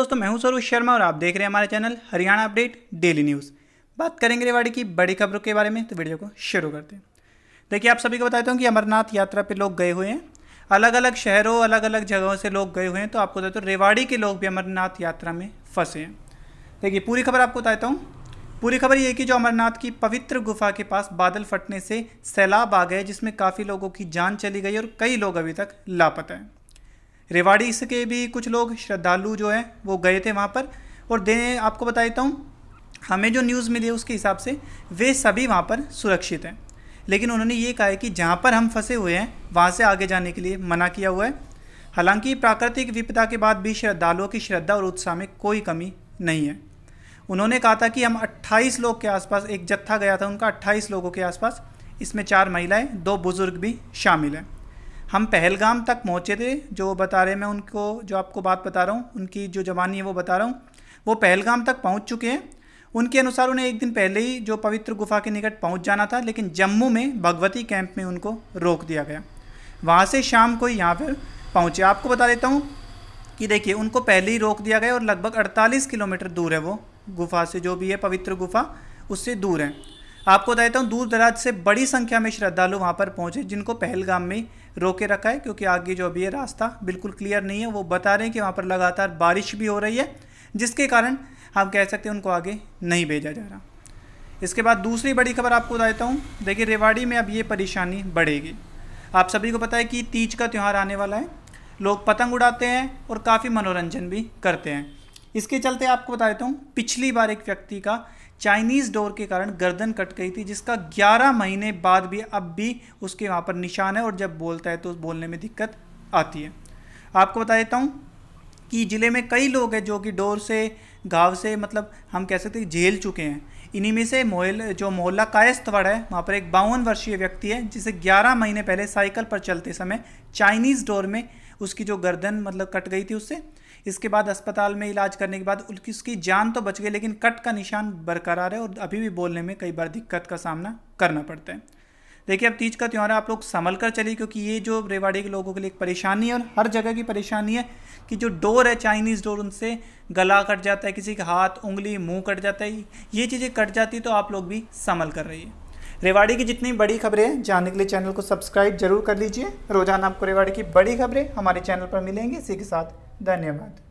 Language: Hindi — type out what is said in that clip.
दोस्तों मैं हूं स्वरूप शर्मा और आप देख रहे हैं हमारे channel Haryana update daily news बात करेंगे रेवाड़ी की बड़ी खबरों के बारे में तो वीडियो को शुरू करते हैं देखिए आप सभी को बताता हूँ कि अमरनाथ यात्रा पे लोग गए हुए हैं अलग अलग शहरों अलग अलग जगहों से लोग गए हुए हैं तो आपको बताते हैं रेवाड़ी के लोग भी अमरनाथ यात्रा में फंसे हैं देखिए पूरी खबर आपको बताता हूँ पूरी खबर ये कि जो अमरनाथ की पवित्र गुफा के पास बादल फटने से सैलाब आ गए जिसमें काफ़ी लोगों की जान चली गई और कई लोग अभी तक लापता हैं रेवाड़ी के भी कुछ लोग श्रद्धालु जो हैं वो गए थे वहाँ पर और दे आपको बता देता हूँ हमें जो न्यूज़ मिली है उसके हिसाब से वे सभी वहाँ पर सुरक्षित हैं लेकिन उन्होंने ये कहा है कि जहाँ पर हम फंसे हुए हैं वहाँ से आगे जाने के लिए मना किया हुआ है हालांकि प्राकृतिक विपदा के बाद भी श्रद्धालुओं की श्रद्धा और उत्साह में कोई कमी नहीं है उन्होंने कहा था कि हम 28 लोग के आसपास एक जत्था गया था उनका 28 लोगों के आसपास इसमें चार महिलाएं दो बुज़ुर्ग भी शामिल हैं हम पहलगाम तक पहुँचे थे जो बता रहे मैं उनको जो आपको बात बता रहा हूँ उनकी जो जवानी है वो बता रहा हूँ वो पहलगाम तक पहुँच चुके हैं उनके अनुसार उन्हें एक दिन पहले ही जो पवित्र गुफा के निकट पहुँच जाना था लेकिन जम्मू में भगवती कैंप में उनको रोक दिया गया वहाँ से शाम को ही यहाँ पर पहुँचे आपको बता देता हूँ कि देखिए उनको पहले ही रोक दिया गया और लगभग 48 किलोमीटर दूर है वो गुफा से जो भी है पवित्र गुफा उससे दूर है आपको बता देता हूँ दूर दराज से बड़ी संख्या में श्रद्धालु वहाँ पर पहुँचे जिनको पहलगाम में रोके रखा है क्योंकि आगे जो अभी ये रास्ता बिल्कुल क्लियर नहीं है वो बता रहे हैं कि वहाँ पर लगातार बारिश भी हो रही है जिसके कारण हम कह सकते हैं उनको आगे नहीं भेजा जा रहा इसके बाद दूसरी बड़ी खबर आपको बता देता हूँ देखिए रेवाड़ी में अब ये परेशानी बढ़ेगी आप सभी को पता है कि तीज का त्यौहार आने वाला है लोग पतंग उड़ाते हैं और काफ़ी मनोरंजन भी करते हैं इसके चलते आपको बता देता हूँ पिछली बार एक व्यक्ति का चाइनीज़ डोर के कारण गर्दन कट गई थी जिसका 11 महीने बाद भी अब भी उसके वहाँ पर निशान है और जब बोलता है तो बोलने में दिक्कत आती है आपको बता देता हूँ कि ज़िले में कई लोग हैं जो कि डोर से घाव से मतलब हम कह सकते हैं झेल चुके हैं इन्हीं में से मोहल जो मोहल्ला कायस्तवड़ है वहाँ पर एक बावन वर्षीय व्यक्ति है जिसे 11 महीने पहले साइकिल पर चलते समय चाइनीज़ डोर में उसकी जो गर्दन मतलब कट गई थी उससे इसके बाद अस्पताल में इलाज करने के बाद उनकी उसकी जान तो बच गई लेकिन कट का निशान बरकरार है और अभी भी बोलने में कई बार दिक्कत का सामना करना पड़ता है देखिए अब तीज का त्यौहार आप लोग संभल कर चलिए क्योंकि ये जो रेवाड़ी के लोगों के लिए एक परेशानी है और हर जगह की परेशानी है कि जो डोर है चाइनीज़ डोर उनसे गला कट जाता है किसी का हाथ उंगली मुंह कट जाता है ये चीज़ें कट जाती तो आप लोग भी संभल कर रहिए रेवाड़ी की जितनी बड़ी खबरें हैं जानने के लिए चैनल को सब्सक्राइब जरूर कर लीजिए रोजाना आपको रेवाड़ी की बड़ी खबरें हमारे चैनल पर मिलेंगी इसी के साथ धन्यवाद